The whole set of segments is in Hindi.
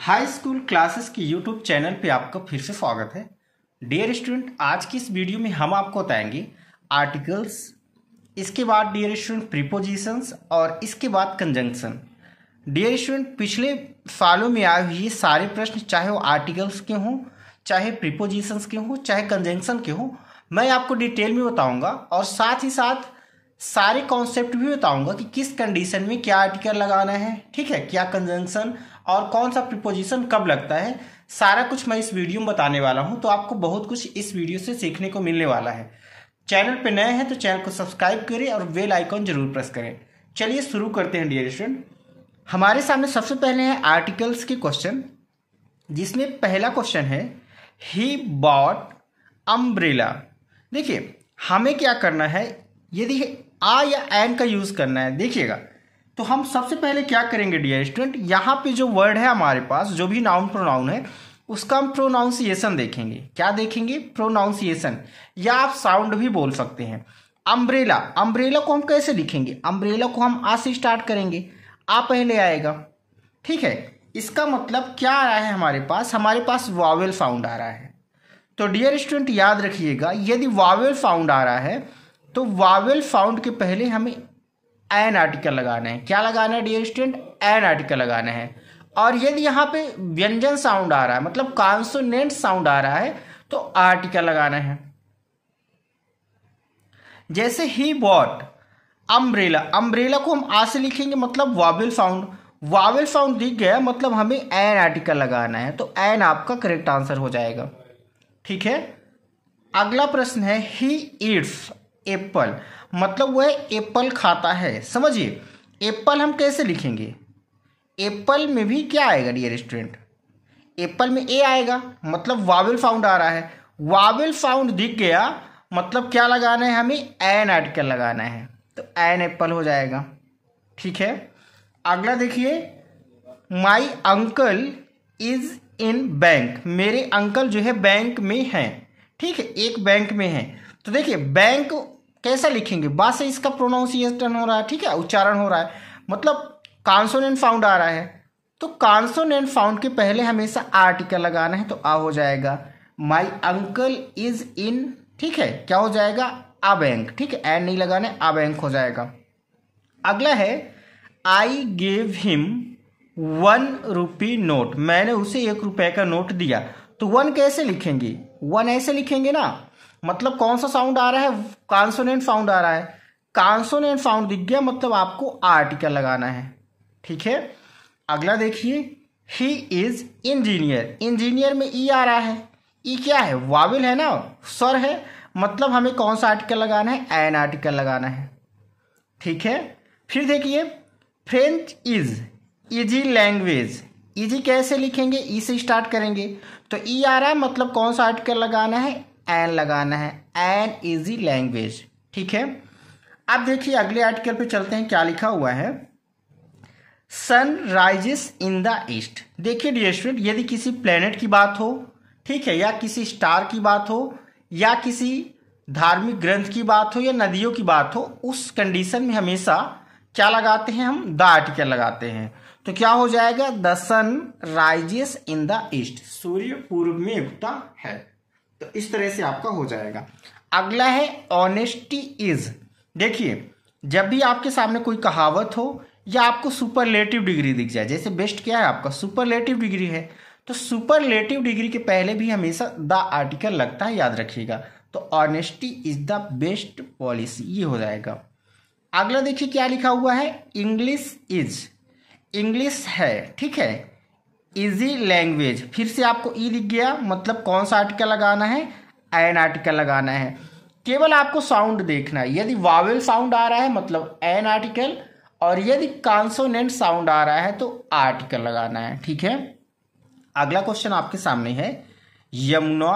हाई स्कूल क्लासेस की यूट्यूब चैनल पे आपका फिर से स्वागत है डियर स्टूडेंट आज की इस वीडियो में हम आपको बताएंगे आर्टिकल्स इसके बाद डियर स्टूडेंट प्रीपोजिशंस और इसके बाद कंजंक्शन डियर स्टूडेंट पिछले सालों में आए हुए सारे प्रश्न चाहे वो आर्टिकल्स के हों चाहे प्रीपोजिशंस के हों चाहे कंजंक्शन के हों मैं आपको डिटेल में बताऊँगा और साथ ही साथ सारे कॉन्सेप्ट भी बताऊंगा कि किस कंडीशन में क्या आर्टिकल लगाना है ठीक है क्या कंजंक्शन और कौन सा प्रिपोजिशन कब लगता है सारा कुछ मैं इस वीडियो में बताने वाला हूँ तो आपको बहुत कुछ इस वीडियो से सीखने को मिलने वाला है चैनल पर नए हैं तो चैनल को सब्सक्राइब करें और वेल आइकॉन जरूर प्रेस करें चलिए शुरू करते हैं डियर स्टूडेंट हमारे सामने सबसे पहले है आर्टिकल्स के क्वेश्चन जिसमें पहला क्वेश्चन है ही बॉट अम्ब्रेला देखिए हमें क्या करना है यदि आ या एन का यूज़ करना है देखिएगा तो हम सबसे पहले क्या करेंगे डियर स्टूडेंट यहाँ पे जो वर्ड है हमारे पास जो भी नाउन प्रोनाउन है उसका हम प्रोनाउंसिएशन देखेंगे क्या देखेंगे प्रोनाउंसिएशन या आप साउंड भी बोल सकते हैं अम्ब्रेला अम्ब्रेला को हम कैसे लिखेंगे अम्ब्रेला को हम आ से स्टार्ट करेंगे आ पहले आएगा ठीक है इसका मतलब क्या आ रहा है हमारे पास हमारे पास वावेल साउंड आ रहा है तो डियर स्टूडेंट याद रखिएगा यदि वावेल साउंड आ रहा है तो वावेल साउंड के पहले हमें एन आर्टिकल लगाना है क्या लगाना है डियर स्टूडेंट एन आर्टिकल लगाना है और यदि यहाँ पे व्यंजन साउंड आ रहा है मतलब कॉन्सोनेंट साउंड आ रहा है तो आर्टिकल लगाना है जैसे ही बॉट अम्ब्रेला अम्ब्रेला को हम आ से लिखेंगे मतलब वाविल साउंड वाविल साउंड दिख गया मतलब हमें एन आर्टिकल लगाना है तो एन आपका करेक्ट आंसर हो जाएगा ठीक है अगला प्रश्न है ही ईट्स एप्पल मतलब वह एप्पल खाता है समझिए एप्पल हम कैसे लिखेंगे एप्पल में भी क्या आएगा डियर स्टूडेंट एप्पल में ए आएगा मतलब वाविल फाउंड आ रहा है वाविल फाउंड दिख गया मतलब क्या लगाना है हमें एन कर लगाना है तो एन एप्पल हो जाएगा ठीक है अगला देखिए my uncle is in bank मेरे अंकल जो है बैंक में हैं ठीक है एक बैंक में हैं तो देखिए बैंक कैसे लिखेंगे बा से इसका प्रोनाउंसिएशन हो रहा है ठीक है उच्चारण हो रहा है मतलब कॉन्सोनेंट फाउंड आ रहा है तो कॉन्सोनेंट फाउंड के पहले हमेशा आर्टिकल लगाना है तो आ हो जाएगा माई अंकल इज इन ठीक है क्या हो जाएगा आ बैंक ठीक है एंड नहीं लगाने आ बैंक हो जाएगा अगला है I gave him one rupee note मैंने उसे एक रुपए का नोट दिया तो वन कैसे लिखेंगे वन ऐसे लिखेंगे ना मतलब कौन सा साउंड आ रहा है कॉन्सोनेंट साउंड आ रहा है कॉन्सोनेंट साउंड दिख गया मतलब आपको आर्टिकल लगाना है ठीक है अगला देखिए ही इज इंजीनियर इंजीनियर में ई e आ रहा है ई e क्या है वाविल है ना सर है मतलब हमें कौन सा आर्टिकल लगाना है एन आर्टिकल लगाना है ठीक है फिर देखिए French is easy language easy कैसे लिखेंगे ई e से स्टार्ट करेंगे तो ई आ रहा है मतलब कौन सा आर्टिकल लगाना है एन लगाना है एन इजी लैंग्वेज ठीक है अब देखिए अगले आर्टिकल पे चलते हैं क्या लिखा हुआ है sun rises in the east देखिए डियर स्टूडेंट यदि किसी प्लेनेट की बात हो ठीक है या किसी स्टार की बात हो या किसी धार्मिक ग्रंथ की बात हो या नदियों की बात हो उस कंडीशन में हमेशा क्या लगाते हैं हम द आर्टिकल लगाते हैं तो क्या हो जाएगा the sun rises in the east सूर्य पूर्व में उगता है तो इस तरह से आपका हो जाएगा अगला है ऑनेस्टी इज देखिए जब भी आपके सामने कोई कहावत हो या आपको सुपरलेटिव डिग्री दिख जाए जैसे बेस्ट क्या है आपका सुपरलेटिव डिग्री है तो सुपरलेटिव डिग्री के पहले भी हमेशा द आर्टिकल लगता है याद रखिएगा तो honesty is the best policy ये हो जाएगा अगला देखिए क्या लिखा हुआ है इंग्लिश इज इंग्लिश है ठीक है इजी लैंग्वेज फिर से आपको ई e दिख गया मतलब कौन सा आर्टिकल लगाना है एन आर्टिकल लगाना है केवल आपको साउंड देखना है यदि वावेल साउंड आ रहा है मतलब एन आर्टिकल और यदि कॉन्सोनेंट साउंड आ रहा है तो आर्टिकल लगाना है ठीक है अगला क्वेश्चन आपके सामने है यमुना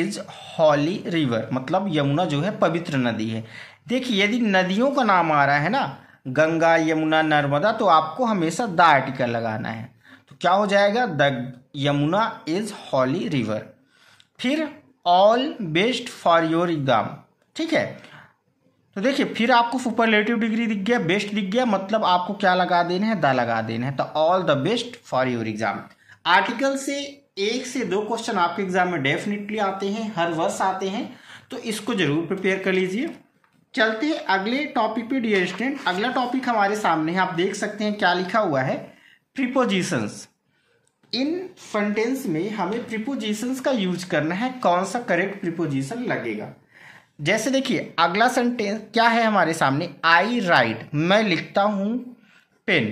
इज हॉली रिवर मतलब यमुना जो है पवित्र नदी है देखिए यदि नदियों का नाम आ रहा है ना गंगा यमुना नर्मदा तो आपको हमेशा द आर्टिकल लगाना है तो क्या हो जाएगा the Yamuna is holy river फिर all best for your exam ठीक है तो देखिए फिर आपको सुपरलेटिव डिग्री दिख गया बेस्ट दिख गया मतलब आपको क्या लगा देना है द लगा देना है तो all the best for your exam article से एक से दो क्वेश्चन आपके एग्जाम में डेफिनेटली आते हैं हर वर्ष आते हैं तो इसको जरूर प्रिपेयर कर लीजिए चलते हैं अगले टॉपिक पे डियर स्टूडेंट अगला टॉपिक हमारे सामने है आप देख सकते हैं क्या लिखा हुआ है प्रिपोजिशंस इन सेंटेंस में हमें प्रिपोजिशंस का यूज करना है कौन सा करेक्ट प्रिपोजिशन लगेगा जैसे देखिए अगला सेंटेंस क्या है हमारे सामने आई राइट मैं लिखता हूँ पेन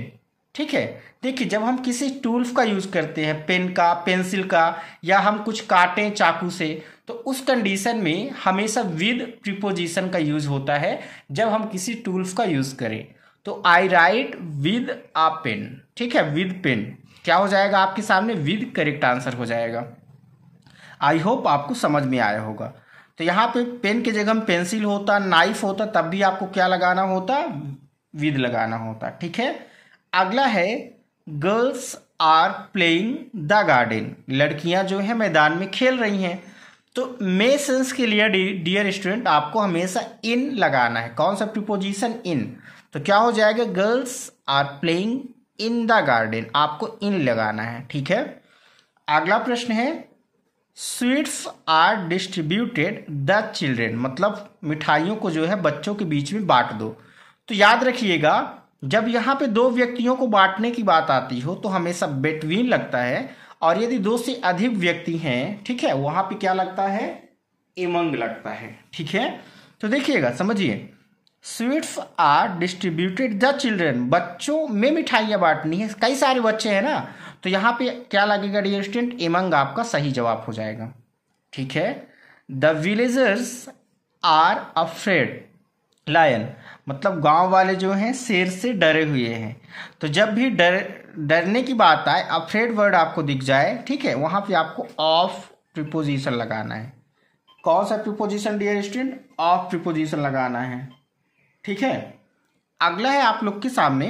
ठीक है देखिए जब हम किसी टूल्स का यूज़ करते हैं पेन का पेंसिल का या हम कुछ काटें चाकू से तो उस कंडीशन में हमेशा विद प्रिपोजिशन का यूज़ होता है जब हम किसी टूल्स का यूज़ करें तो I write with a pen ठीक है विद पेन क्या हो जाएगा आपके सामने विद करेक्ट आंसर हो जाएगा आई होप आपको समझ में आया होगा तो यहाँ पे पेन के जगह पेंसिल होता नाइफ होता तब भी आपको क्या लगाना होता विद लगाना होता ठीक है अगला है girls are playing the garden लड़कियाँ जो है मैदान में खेल रही हैं तो मे सेंस के लिए डियर स्टूडेंट आपको हमेशा इन लगाना है कौन सा प्रिपोजिशन इन तो क्या हो जाएगा girls are playing in the garden आपको इन लगाना है ठीक है अगला प्रश्न है sweets are distributed the children मतलब मिठाइयों को जो है बच्चों के बीच में बांट दो तो याद रखिएगा जब यहाँ पे दो व्यक्तियों को बांटने की बात आती हो तो हमेशा बेटवीन लगता है और यदि दो से अधिक व्यक्ति हैं ठीक है वहाँ पे क्या लगता है एमंग लगता है ठीक है तो देखिएगा समझिए sweets are distributed the children बच्चों में मिठाइयाँ बांटनी है कई सारे बच्चे हैं ना तो यहाँ पे क्या लगेगा डियर स्टूडेंट एमंग आपका सही जवाब हो जाएगा ठीक है the villagers are afraid lion मतलब गांव वाले जो हैं शेर से डरे हुए हैं तो जब भी डर डरने की बात आए अफ्रेड वर्ड आपको दिख जाए ठीक है वहाँ पे आपको ऑफ प्रिपोजिशन लगाना है कौन सा preposition dear student of preposition लगाना है ठीक है अगला है आप लोग के सामने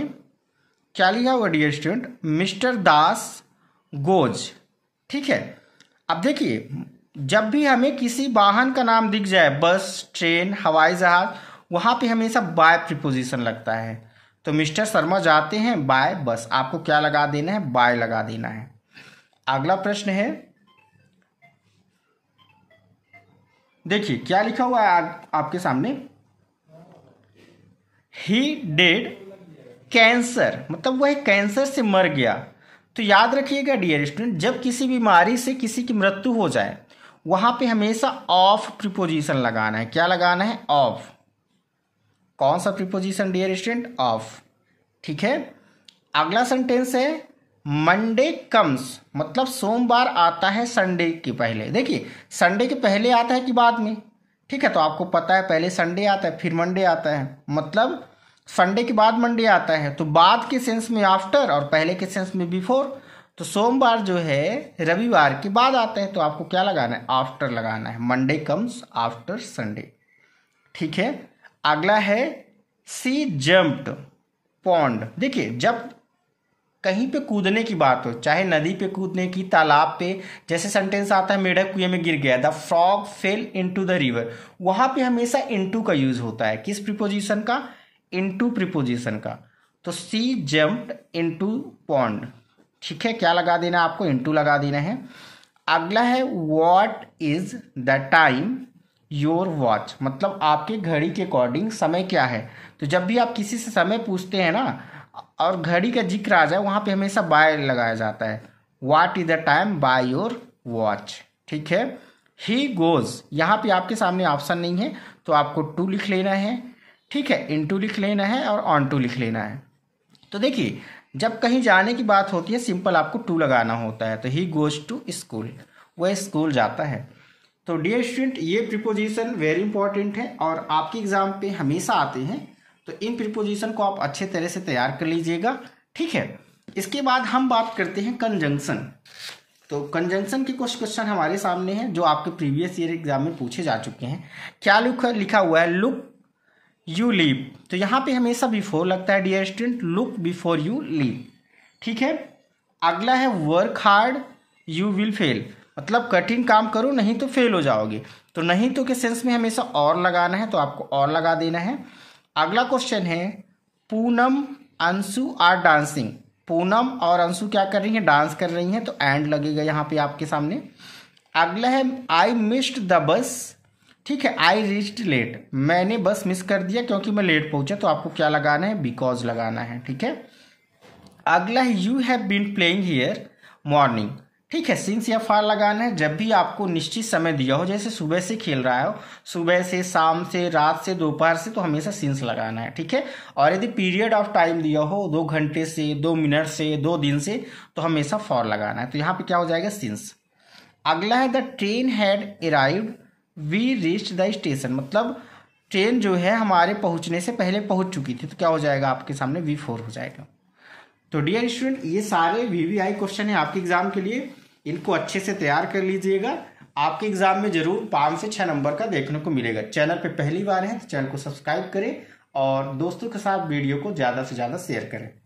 क्या लिखा हुआ dear student mister Das goes ठीक है अब देखिए जब भी हमें किसी वाहन का नाम दिख जाए बस ट्रेन हवाई जहाज वहाँ पे हमेशा बाय प्रिपोजिशन लगता है तो मिस्टर शर्मा जाते हैं बाय बस आपको क्या लगा देना है बाय लगा देना है अगला प्रश्न है देखिए क्या लिखा हुआ है आपके सामने ही डेड कैंसर मतलब वह कैंसर से मर गया तो याद रखिएगा डियर स्टूडेंट जब किसी बीमारी से किसी की मृत्यु हो जाए वहाँ पे हमेशा ऑफ प्रिपोजिशन लगाना है क्या लगाना है ऑफ कौन सा प्रिपोजिशन डियर स्टूडेंट ऑफ ठीक है अगला सेंटेंस है मंडे कम्स मतलब सोमवार आता है संडे के पहले देखिए संडे के पहले आता है कि बाद में ठीक है तो आपको पता है पहले संडे आता है फिर मंडे आता है मतलब संडे के बाद मंडे आता है तो बाद के सेंस में आफ्टर और पहले के सेंस में बिफोर तो सोमवार जो है रविवार के बाद आते हैं तो आपको क्या लगाना है आफ्टर लगाना है मंडे कम्स आफ्टर संडे ठीक है अगला है सी जम्प्ड पॉन्ड देखिए जब कहीं पे कूदने की बात हो चाहे नदी पे कूदने की तालाब पे जैसे सेंटेंस आता है मेढक कुएं में गिर गया the frog fell into the river वहाँ पे हमेशा इनटू का यूज होता है किस प्रिपोजिशन का इनटू प्रिपोजिशन का तो सी जम्प इनटू पॉन्ड ठीक है क्या लगा देना आपको इनटू लगा देना है अगला है what is the time your watch मतलब आपके घड़ी के अकॉर्डिंग समय क्या है तो जब भी आप किसी से समय पूछते हैं ना और घड़ी का जिक्र आ जाए वहाँ पे हमेशा बाय लगाया जाता है what is the time by your watch ठीक है ही गोज यहाँ पे आपके सामने ऑप्शन नहीं है तो आपको टू लिख लेना है ठीक है इन टू लिख लेना है और ऑन टू लिख लेना है तो देखिए जब कहीं जाने की बात होती है सिंपल आपको टू लगाना होता है तो ही गोज टू स्कूल वह स्कूल जाता है तो डियर स्टूडेंट ये प्रिपोजिशन वेरी इंपॉर्टेंट है और आपके एग्ज़ाम पे हमेशा आते हैं तो इन प्रिपोजिशन को आप अच्छे तरह से तैयार कर लीजिएगा ठीक है इसके बाद हम बात करते हैं कंजंक्शन तो कंजंक्शन के कुछ क्वेश्चन हमारे सामने हैं जो आपके प्रीवियस ईयर एग्जाम में पूछे जा चुके हैं क्या लिखा लिखा हुआ है लुक यू लीव तो यहाँ पे हमेशा बिफोर लगता है dear student look before you leave ठीक है अगला है work hard you will fail मतलब कठिन काम करो नहीं तो फेल हो जाओगे तो नहीं तो के सेंस में हमेशा और लगाना है तो आपको और लगा देना है अगला क्वेश्चन है पूनम अंशु आर डांसिंग पूनम और अंशु क्या कर रही हैं डांस कर रही हैं तो एंड लगेगा यहाँ पे आपके सामने अगला है आई मिस्ड द बस ठीक है आई रीच्ड लेट मैंने बस मिस कर दिया क्योंकि मैं लेट पहुंचा तो आपको क्या लगाना है बिकॉज लगाना है ठीक है अगला है you have been playing here morning ठीक है सिंस या फार लगाना है जब भी आपको निश्चित समय दिया हो जैसे सुबह से खेल रहा हो सुबह से शाम से रात से दोपहर से तो हमेशा सिंस लगाना है ठीक है और यदि पीरियड ऑफ टाइम दिया हो दो घंटे से दो मिनट से दो दिन से तो हमेशा फॉर लगाना है तो यहाँ पे क्या हो जाएगा सिंस अगला है the train had arrive we reach the station मतलब ट्रेन जो है हमारे पहुंचने से पहले पहुंच चुकी थी तो क्या हो जाएगा आपके सामने वी फोर हो जाएगा तो डियर स्टूडेंट ये सारे वी वी आई क्वेश्चन है आपके एग्जाम के लिए इनको अच्छे से तैयार कर लीजिएगा आपके एग्जाम में जरूर पाँच से छः नंबर का देखने को मिलेगा चैनल पे पहली बार है तो चैनल को सब्सक्राइब करें और दोस्तों के साथ वीडियो को ज़्यादा से ज़्यादा शेयर करें